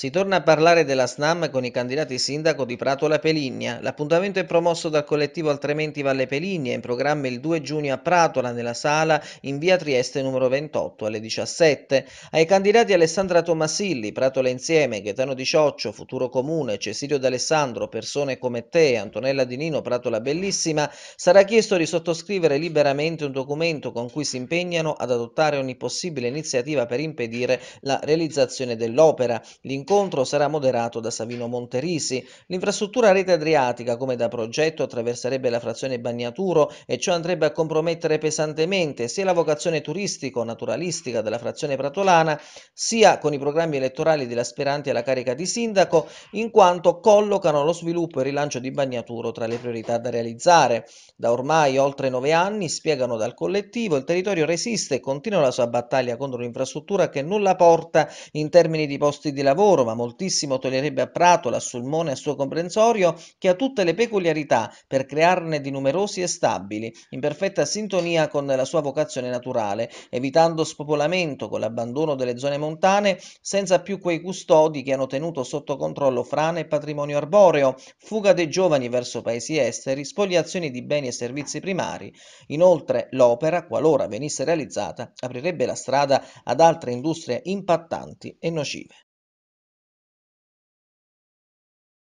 Si torna a parlare della SNAM con i candidati sindaco di Pratola Peligna. L'appuntamento è promosso dal collettivo Altrimenti Valle Peligna in programma il 2 giugno a Pratola nella sala in via Trieste numero 28 alle 17. Ai candidati Alessandra Tomasilli, Pratola Insieme, Gaetano Di Cioccio, Futuro Comune, Cesilio D'Alessandro, Persone come te, Antonella Di Nino, Pratola Bellissima, sarà chiesto di sottoscrivere liberamente un documento con cui si impegnano ad adottare ogni possibile iniziativa per impedire la realizzazione dell'opera. L'incontro incontro sarà moderato da Savino Monterisi. L'infrastruttura rete adriatica, come da progetto, attraverserebbe la frazione Bagnaturo e ciò andrebbe a compromettere pesantemente sia la vocazione turistico-naturalistica della frazione pratolana, sia con i programmi elettorali degli aspiranti alla carica di sindaco, in quanto collocano lo sviluppo e il rilancio di Bagnaturo tra le priorità da realizzare. Da ormai oltre nove anni, spiegano dal collettivo, il territorio resiste e continua la sua battaglia contro un'infrastruttura che nulla porta in termini di posti di lavoro loro, ma moltissimo toglierebbe a Prato, a Sulmone e al suo comprensorio, che ha tutte le peculiarità per crearne di numerosi e stabili, in perfetta sintonia con la sua vocazione naturale, evitando spopolamento con l'abbandono delle zone montane, senza più quei custodi che hanno tenuto sotto controllo frane e patrimonio arboreo, fuga dei giovani verso paesi esteri, spoliazioni di beni e servizi primari. Inoltre l'opera, qualora venisse realizzata, aprirebbe la strada ad altre industrie impattanti e nocive.